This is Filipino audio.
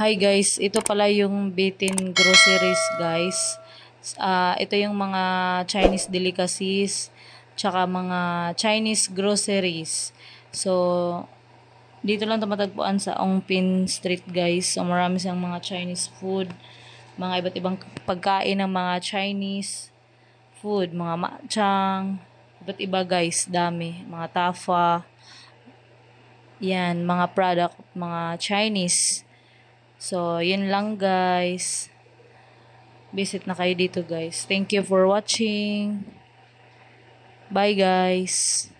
Hi guys, ito pala yung Bitin Groceries guys. Uh, ito yung mga Chinese delicacies, tsaka mga Chinese groceries. So, dito lang tumatagpuan sa Ongpin Street guys. So, marami siyang mga Chinese food, mga iba't ibang pagkain ng mga Chinese food, mga matchang, iba't iba guys, dami. Mga tafa, yan, mga product, mga Chinese So, yun lang guys. Visit na kayo dito guys. Thank you for watching. Bye guys.